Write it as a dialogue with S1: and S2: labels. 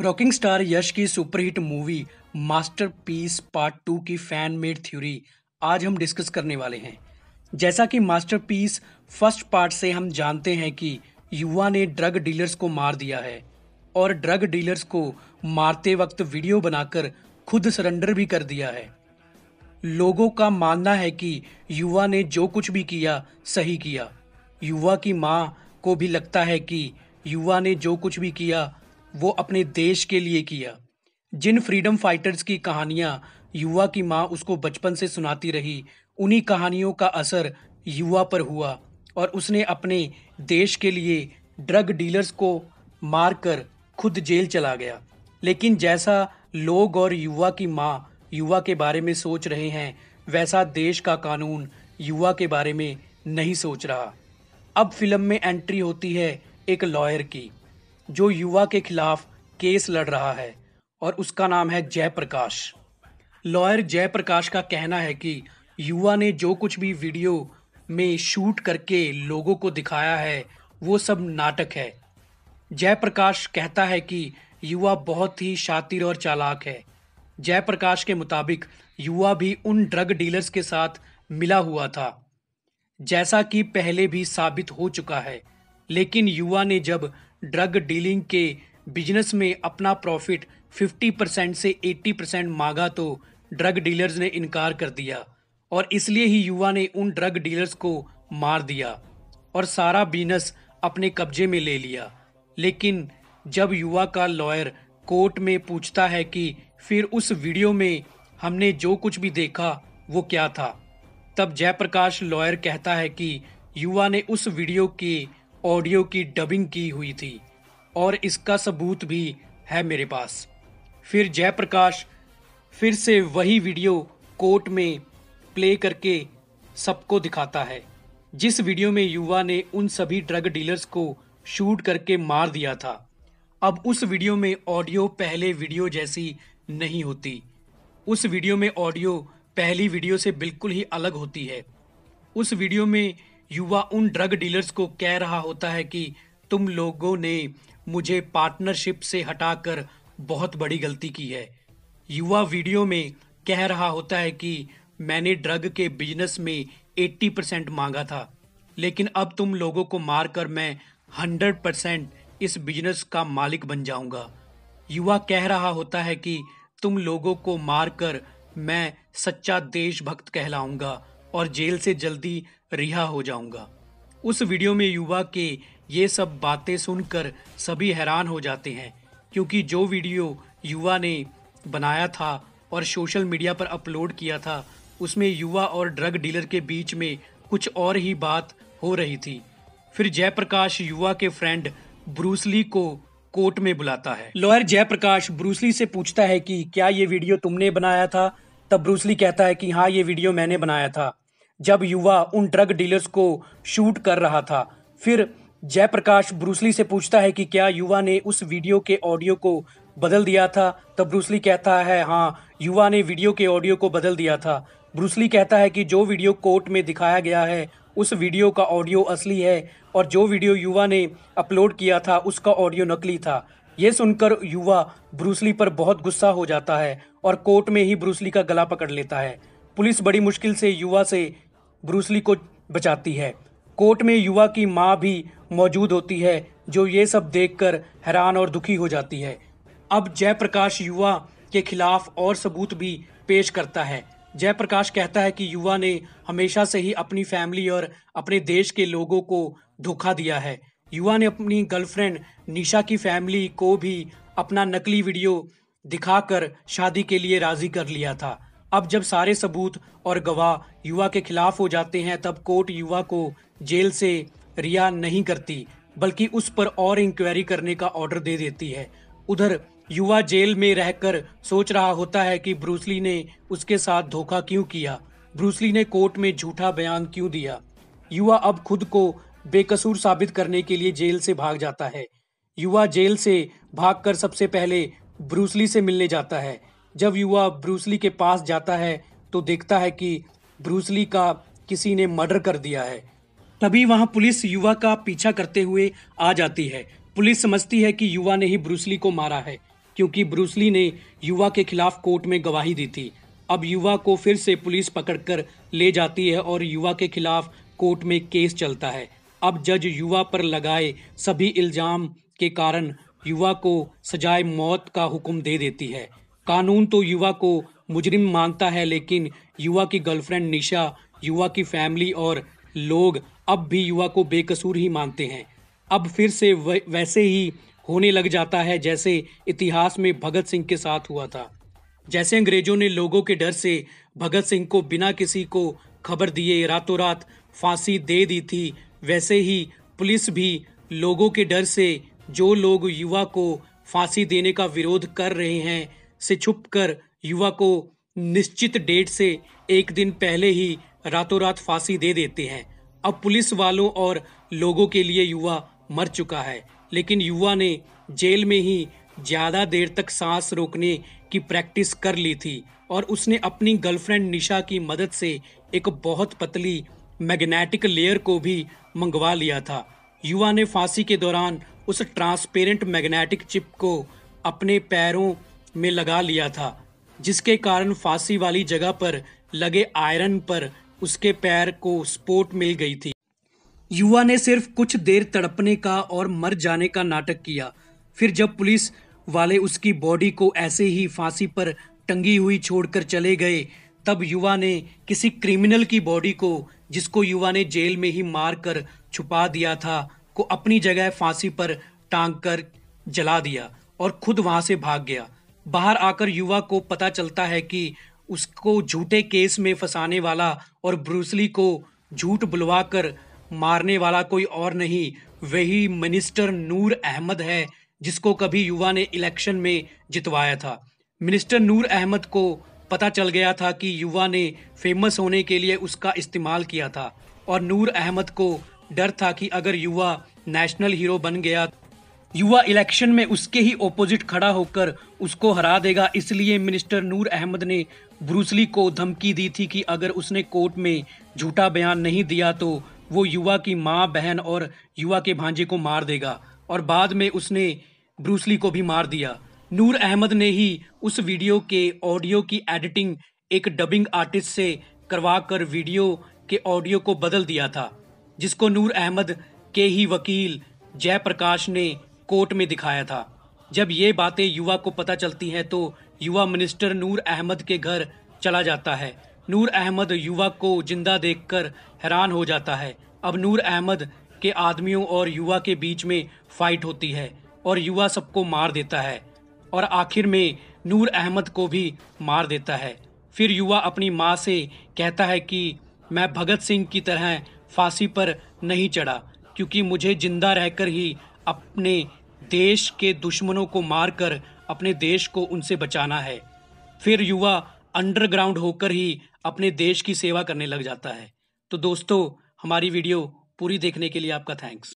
S1: rocking star Yash की superhit movie masterpiece part two की fan made theory आज हम डिस्कस करने वाले हैं जैसा कि मास्टरपीस फर्स्ट पार्ट से हम जानते हैं कि युवा ने ड्रग डीलर्स को मार दिया है और ड्रग डीलर्स को मारते वक्त वीडियो बनाकर खुद सरेंडर भी कर दिया है लोगों का मानना है कि युवा ने जो कुछ भी किया सही किया युवा की माँ को भी लगता है कि युवा ने जो कुछ भी किया वो अपने देश के लिए किया जिन फ्रीडम फाइटर्स की कहानियाँ युवा की माँ उसको बचपन से सुनाती रही उन्हीं कहानियों का असर युवा पर हुआ और उसने अपने देश के लिए ड्रग डीलर्स को मारकर खुद जेल चला गया लेकिन जैसा लोग और युवा की माँ युवा के बारे में सोच रहे हैं वैसा देश का कानून युवा के बारे में नहीं सोच रहा अब फिल्म में एंट्री होती है एक लॉयर की जो युवा के खिलाफ केस लड़ रहा है और उसका नाम है जयप्रकाश लॉयर जयप्रकाश का कहना है कि युवा ने जो कुछ भी वीडियो में शूट करके लोगों को दिखाया है वो सब नाटक है जयप्रकाश कहता है कि युवा बहुत ही शातिर और चालाक है जयप्रकाश के मुताबिक युवा भी उन ड्रग डीलर्स के साथ मिला हुआ था जैसा कि पहले भी साबित हो चुका है लेकिन युवा ने जब ड्रग डीलिंग के बिजनेस में अपना प्रॉफिट 50 परसेंट से 80 परसेंट मांगा तो ड्रग डीलर्स ने इनकार कर दिया और इसलिए ही युवा ने उन ड्रग डीलर्स को मार दिया और सारा बिजनेस अपने कब्जे में ले लिया लेकिन जब युवा का लॉयर कोर्ट में पूछता है कि फिर उस वीडियो में हमने जो कुछ भी देखा वो क्या था तब जयप्रकाश लॉयर कहता है कि युवा ने उस वीडियो के ऑडियो की डबिंग की हुई थी और इसका सबूत भी है मेरे पास फिर जयप्रकाश फिर से वही वीडियो कोर्ट में प्ले करके सबको दिखाता है जिस वीडियो में युवा ने उन सभी ड्रग डीलर्स को शूट करके मार दिया था अब उस वीडियो में ऑडियो पहले वीडियो जैसी नहीं होती उस वीडियो में ऑडियो पहली वीडियो से बिल्कुल ही अलग होती है उस वीडियो में युवा उन ड्रग डीलर्स को कह रहा होता है कि तुम लोगों ने मुझे पार्टनरशिप से हटाकर बहुत बड़ी गलती की है युवा वीडियो में कह रहा होता है कि मैंने ड्रग के बिजनेस में 80 परसेंट मांगा था लेकिन अब तुम लोगों को मारकर मैं 100 परसेंट इस बिजनेस का मालिक बन जाऊंगा युवा कह रहा होता है कि तुम लोगों को मारकर मैं सच्चा देशभक्त कहलाऊंगा और जेल से जल्दी रिहा हो जाऊंगा उस वीडियो में युवा के ये सब बातें सुनकर सभी हैरान हो जाते हैं क्योंकि जो वीडियो युवा ने बनाया था और सोशल मीडिया पर अपलोड किया था उसमें युवा और ड्रग डीलर के बीच में कुछ और ही बात हो रही थी फिर जयप्रकाश युवा के फ्रेंड ब्रूसली को कोर्ट में बुलाता है लॉयर जयप्रकाश ब्रूसली से पूछता है कि क्या ये वीडियो तुमने बनाया था तब ब्रूसली कहता है कि हाँ ये वीडियो मैंने बनाया था जब युवा उन ड्रग डीलर्स को शूट कर रहा था फिर जयप्रकाश ब्रूसली से पूछता है कि क्या युवा ने उस वीडियो के ऑडियो को बदल दिया था तब ब्रूसली कहता है हाँ युवा ने वीडियो के ऑडियो को बदल दिया था ब्रूसली कहता है कि जो वीडियो कोर्ट में दिखाया गया है उस वीडियो का ऑडियो असली है और जो वीडियो युवा ने अपलोड किया था उसका ऑडियो नकली था ये सुनकर युवा ब्रूसली पर बहुत गुस्सा हो जाता है और कोर्ट में ही ब्रूसली का गला पकड़ लेता है पुलिस बड़ी मुश्किल से युवा से ब्रूसली को बचाती है कोर्ट में युवा की माँ भी मौजूद होती है जो ये सब देखकर हैरान और दुखी हो जाती है अब जयप्रकाश युवा के खिलाफ और सबूत भी पेश करता है जयप्रकाश कहता है कि युवा ने हमेशा से ही अपनी फैमिली और अपने देश के लोगों को धोखा दिया है युवा ने अपनी गर्लफ्रेंड निशा की फैमिली को भी अपना नकली वीडियो दिखाकर शादी के लिए राजी कर लिया था अब जब सारे सबूत और गवाह युवा के खिलाफ हो जाते हैं तब कोर्ट युवा को जेल से रिहा नहीं करती बल्कि उस पर और इंक्वायरी करने का ऑर्डर दे देती है उधर युवा जेल में रहकर सोच रहा होता है कि ब्रूसली ने उसके साथ धोखा क्यों किया ब्रूसली ने कोर्ट में झूठा बयान क्यों दिया युवा अब खुद को बेकसूर साबित करने के लिए जेल से भाग जाता है युवा जेल से भागकर सबसे पहले ब्रूसली से मिलने जाता है जब युवा ब्रूसली के पास जाता है तो देखता है कि ब्रूसली का किसी ने मर्डर कर दिया है तभी वहां पुलिस युवा का पीछा करते हुए आ जाती है पुलिस समझती है कि युवा ने ही ब्रूसली को मारा है क्योंकि ब्रूसली ने युवा के खिलाफ कोर्ट में गवाही दी थी अब युवा को फिर से पुलिस पकड़कर ले जाती है और युवा के खिलाफ कोर्ट में केस चलता है अब जज युवा पर लगाए सभी इल्जाम के कारण युवा को सजाए मौत का हुक्म दे देती है कानून तो युवा को मुजरिम मानता है लेकिन युवा की गर्लफ्रेंड निशा युवा की फैमिली और लोग अब भी युवा को बेकसूर ही मानते हैं अब फिर से वैसे ही होने लग जाता है जैसे इतिहास में भगत सिंह के साथ हुआ था जैसे अंग्रेजों ने लोगों के डर से भगत सिंह को बिना किसी को खबर दिए रातों रात फांसी दे दी थी वैसे ही पुलिस भी लोगों के डर से जो लोग युवा को फांसी देने का विरोध कर रहे हैं से छुपकर युवा को निश्चित डेट से एक दिन पहले ही रातों रात फांसी दे देते हैं अब पुलिस वालों और लोगों के लिए युवा मर चुका है लेकिन युवा ने जेल में ही ज़्यादा देर तक सांस रोकने की प्रैक्टिस कर ली थी और उसने अपनी गर्लफ्रेंड निशा की मदद से एक बहुत पतली मैग्नेटिक लेयर को भी मंगवा लिया था युवा ने फांसी के दौरान उस ट्रांसपेरेंट मैग्नेटिक चिप को अपने पैरों में लगा लिया था जिसके कारण फांसी वाली जगह पर लगे आयरन पर उसके पैर को स्पोर्ट मिल गई थी युवा ने सिर्फ कुछ देर तड़पने का और मर जाने का नाटक किया फिर जब पुलिस वाले उसकी बॉडी को ऐसे ही फांसी पर टंगी हुई छोड़कर चले गए तब युवा ने किसी क्रिमिनल की बॉडी को जिसको युवा ने जेल में ही मार कर छुपा दिया था को अपनी जगह फांसी पर टांग कर जला दिया और खुद वहां से भाग गया बाहर आकर युवा को पता चलता है कि उसको झूठे केस में फंसाने वाला और ब्रूसली को झूठ बुलवा कर मारने वाला कोई और नहीं वही मिनिस्टर नूर अहमद है जिसको कभी युवा ने इलेक्शन में जितवाया था मिनिस्टर नूर अहमद को पता चल गया था कि युवा ने फेमस होने के लिए उसका इस्तेमाल किया था और नूर अहमद को डर था कि अगर युवा नेशनल हीरो बन गया युवा इलेक्शन में उसके ही ओपोजिट खड़ा होकर उसको हरा देगा इसलिए मिनिस्टर नूर अहमद ने ब्रूसली को धमकी दी थी कि अगर उसने कोर्ट में झूठा बयान नहीं दिया तो वो युवा की माँ बहन और युवा के भांजे को मार देगा और बाद में उसने ब्रूसली को भी मार दिया नूर अहमद ने ही उस वीडियो के ऑडियो की एडिटिंग एक डबिंग आर्टिस्ट से करवा कर वीडियो के ऑडियो को बदल दिया था जिसको नूर अहमद के ही वकील जयप्रकाश ने कोर्ट में दिखाया था जब ये बातें युवा को पता चलती हैं तो युवा मिनिस्टर नूर अहमद के घर चला जाता है नूर अहमद युवा को जिंदा देखकर हैरान हो जाता है अब नूर अहमद के आदमियों और युवा के बीच में फाइट होती है और युवा सबको मार देता है और आखिर में नूर अहमद को भी मार देता है फिर युवा अपनी माँ से कहता है कि मैं भगत सिंह की तरह फांसी पर नहीं चढ़ा क्योंकि मुझे जिंदा रहकर ही अपने देश के दुश्मनों को मारकर अपने देश को उनसे बचाना है फिर युवा अंडरग्राउंड होकर ही अपने देश की सेवा करने लग जाता है तो दोस्तों हमारी वीडियो पूरी देखने के लिए आपका थैंक्स